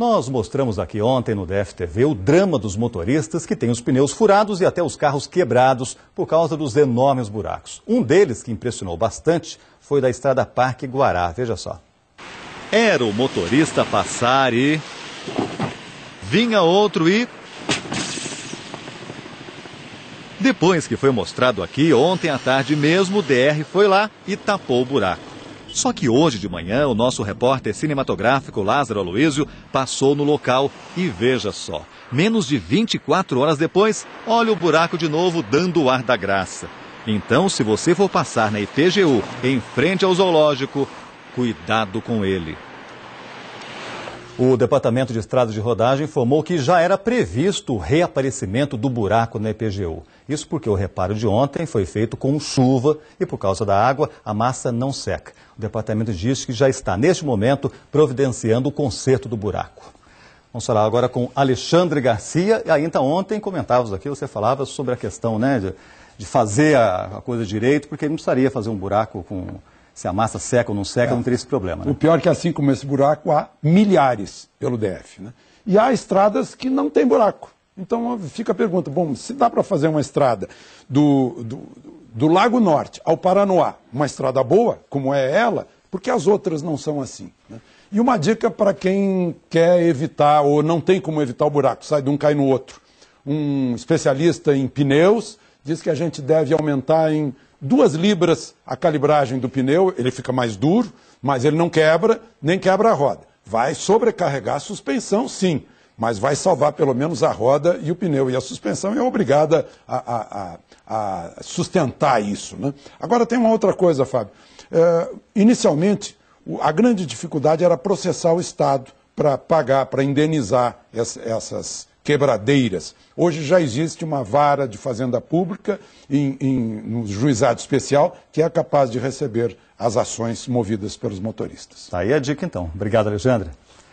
Nós mostramos aqui ontem no DFTV o drama dos motoristas que têm os pneus furados e até os carros quebrados por causa dos enormes buracos. Um deles que impressionou bastante foi da estrada Parque Guará, veja só. Era o motorista passar e. Vinha outro e. Depois que foi mostrado aqui, ontem à tarde mesmo, o DR foi lá e tapou o buraco. Só que hoje de manhã, o nosso repórter cinematográfico Lázaro Aloísio passou no local e veja só, menos de 24 horas depois, olha o buraco de novo dando o ar da graça. Então, se você for passar na IPGU, em frente ao zoológico, cuidado com ele. O Departamento de Estradas de Rodagem informou que já era previsto o reaparecimento do buraco na EPGU. Isso porque o reparo de ontem foi feito com chuva e, por causa da água, a massa não seca. O departamento diz que já está, neste momento, providenciando o conserto do buraco. Vamos falar agora com Alexandre Garcia. E ainda então, ontem comentávamos aqui, você falava sobre a questão né, de, de fazer a, a coisa direito, porque ele não precisaria fazer um buraco com se a massa seca ou não seca, é. não teria esse problema. Né? O pior é que assim como esse buraco, há milhares pelo DF. Né? E há estradas que não tem buraco. Então fica a pergunta, bom, se dá para fazer uma estrada do, do, do Lago Norte ao Paranoá, uma estrada boa, como é ela, porque as outras não são assim. Né? E uma dica para quem quer evitar ou não tem como evitar o buraco, sai de um, cai no outro. Um especialista em pneus diz que a gente deve aumentar em duas libras a calibragem do pneu, ele fica mais duro, mas ele não quebra, nem quebra a roda. Vai sobrecarregar a suspensão, sim, mas vai salvar pelo menos a roda e o pneu. E a suspensão é obrigada a, a, a, a sustentar isso. Né? Agora tem uma outra coisa, Fábio. É, inicialmente, a grande dificuldade era processar o Estado para pagar, para indenizar essas, quebradeiras. Hoje já existe uma vara de fazenda pública em, em, no juizado especial que é capaz de receber as ações movidas pelos motoristas. Tá aí a dica então. Obrigado, Alexandre.